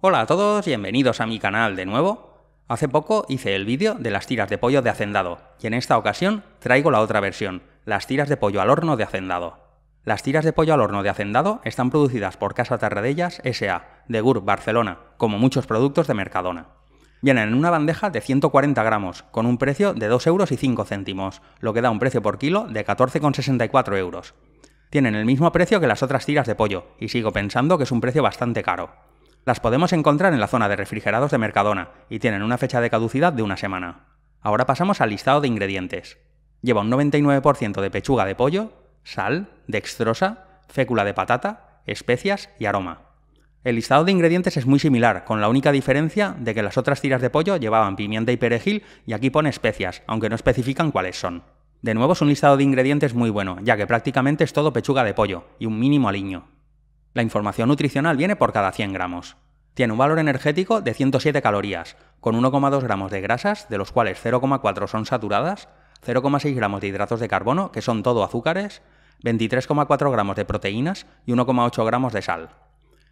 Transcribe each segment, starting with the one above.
Hola a todos, bienvenidos a mi canal de nuevo. Hace poco hice el vídeo de las tiras de pollo de hacendado, y en esta ocasión traigo la otra versión, las tiras de pollo al horno de hacendado. Las tiras de pollo al horno de hacendado están producidas por Casa Tarradellas S.A. de GUR Barcelona, como muchos productos de Mercadona. Vienen en una bandeja de 140 gramos, con un precio de 2 euros céntimos, lo que da un precio por kilo de 14,64 euros. Tienen el mismo precio que las otras tiras de pollo, y sigo pensando que es un precio bastante caro. Las podemos encontrar en la zona de refrigerados de Mercadona y tienen una fecha de caducidad de una semana. Ahora pasamos al listado de ingredientes. Lleva un 99% de pechuga de pollo, sal, dextrosa, fécula de patata, especias y aroma. El listado de ingredientes es muy similar, con la única diferencia de que las otras tiras de pollo llevaban pimienta y perejil y aquí pone especias, aunque no especifican cuáles son. De nuevo es un listado de ingredientes muy bueno, ya que prácticamente es todo pechuga de pollo y un mínimo aliño. La información nutricional viene por cada 100 gramos. Tiene un valor energético de 107 calorías, con 1,2 gramos de grasas, de los cuales 0,4 son saturadas, 0,6 gramos de hidratos de carbono, que son todo azúcares, 23,4 gramos de proteínas y 1,8 gramos de sal.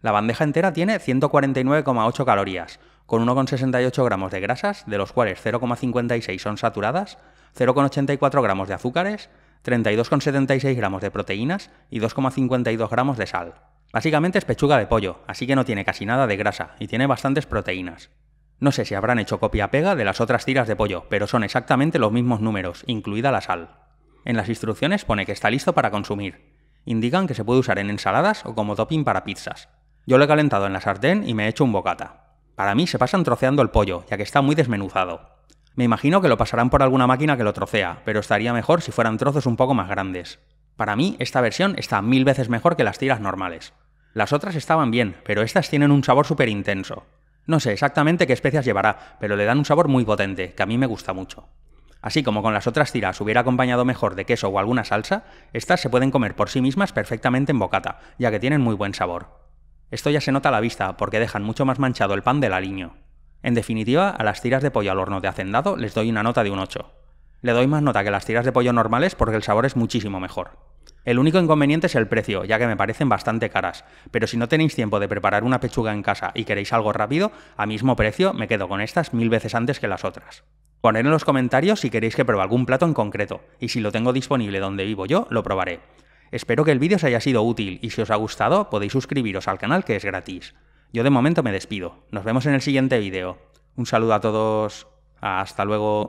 La bandeja entera tiene 149,8 calorías, con 1,68 gramos de grasas, de los cuales 0,56 son saturadas, 0,84 gramos de azúcares, 32,76 gramos de proteínas y 2,52 gramos de sal. Básicamente es pechuga de pollo, así que no tiene casi nada de grasa y tiene bastantes proteínas. No sé si habrán hecho copia-pega de las otras tiras de pollo, pero son exactamente los mismos números, incluida la sal. En las instrucciones pone que está listo para consumir. Indican que se puede usar en ensaladas o como topping para pizzas. Yo lo he calentado en la sartén y me he hecho un bocata. Para mí se pasan troceando el pollo, ya que está muy desmenuzado. Me imagino que lo pasarán por alguna máquina que lo trocea, pero estaría mejor si fueran trozos un poco más grandes. Para mí, esta versión está mil veces mejor que las tiras normales. Las otras estaban bien, pero estas tienen un sabor súper intenso. No sé exactamente qué especias llevará, pero le dan un sabor muy potente, que a mí me gusta mucho. Así como con las otras tiras hubiera acompañado mejor de queso o alguna salsa, estas se pueden comer por sí mismas perfectamente en bocata, ya que tienen muy buen sabor. Esto ya se nota a la vista, porque dejan mucho más manchado el pan del aliño. En definitiva, a las tiras de pollo al horno de hacendado les doy una nota de un 8. Le doy más nota que las tiras de pollo normales porque el sabor es muchísimo mejor. El único inconveniente es el precio, ya que me parecen bastante caras, pero si no tenéis tiempo de preparar una pechuga en casa y queréis algo rápido, a mismo precio me quedo con estas mil veces antes que las otras. Poned en los comentarios si queréis que pruebe algún plato en concreto, y si lo tengo disponible donde vivo yo, lo probaré. Espero que el vídeo os haya sido útil y si os ha gustado podéis suscribiros al canal que es gratis. Yo de momento me despido, nos vemos en el siguiente vídeo. Un saludo a todos, hasta luego.